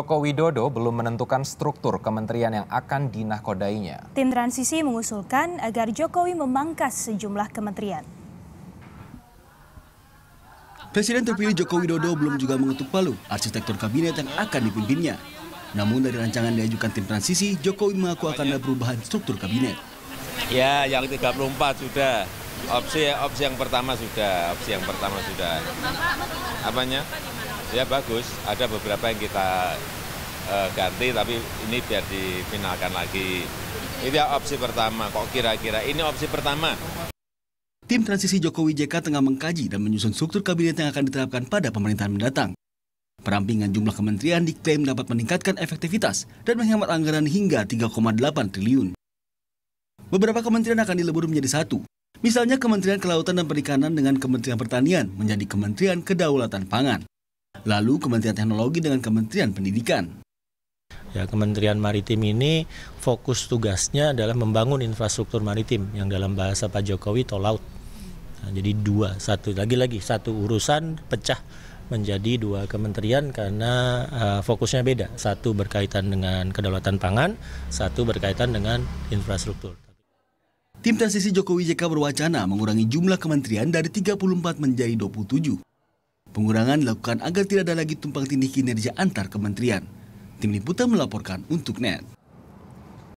Joko Widodo belum menentukan struktur kementerian yang akan dinakodainya. Tim transisi mengusulkan agar Jokowi memangkas sejumlah kementerian. Presiden terpilih Joko Widodo belum juga mengetuk palu arsitektur kabinet yang akan dipimpinnya. Namun dari rancangan diajukan tim transisi, Jokowi mengaku akan ada perubahan struktur kabinet. Ya, yang 34 sudah. Opsi opsi yang pertama sudah, opsi yang pertama sudah. Apanya? ya bagus ada beberapa yang kita eh, ganti tapi ini biar dipinalkan lagi ini opsi pertama kok kira-kira ini opsi pertama Tim transisi Jokowi JK tengah mengkaji dan menyusun struktur kabinet yang akan diterapkan pada pemerintahan mendatang. Perampingan jumlah kementerian diklaim dapat meningkatkan efektivitas dan menghemat anggaran hingga 3,8 triliun. Beberapa kementerian akan dilebur menjadi satu. Misalnya Kementerian Kelautan dan Perikanan dengan Kementerian Pertanian menjadi Kementerian Kedaulatan Pangan. Lalu Kementerian Teknologi dengan Kementerian Pendidikan. Ya, Kementerian Maritim ini fokus tugasnya adalah membangun infrastruktur maritim yang dalam bahasa Pak Jokowi tol laut. Nah, jadi dua, satu lagi-lagi satu urusan pecah menjadi dua kementerian karena uh, fokusnya beda. Satu berkaitan dengan kedaulatan pangan, satu berkaitan dengan infrastruktur. Tim transisi Jokowi JK berwacana mengurangi jumlah kementerian dari 34 menjadi 27. Pengurangan dilakukan agar tidak ada lagi tumpang tindih kinerja antar kementerian. Tim liputan melaporkan untuk NET.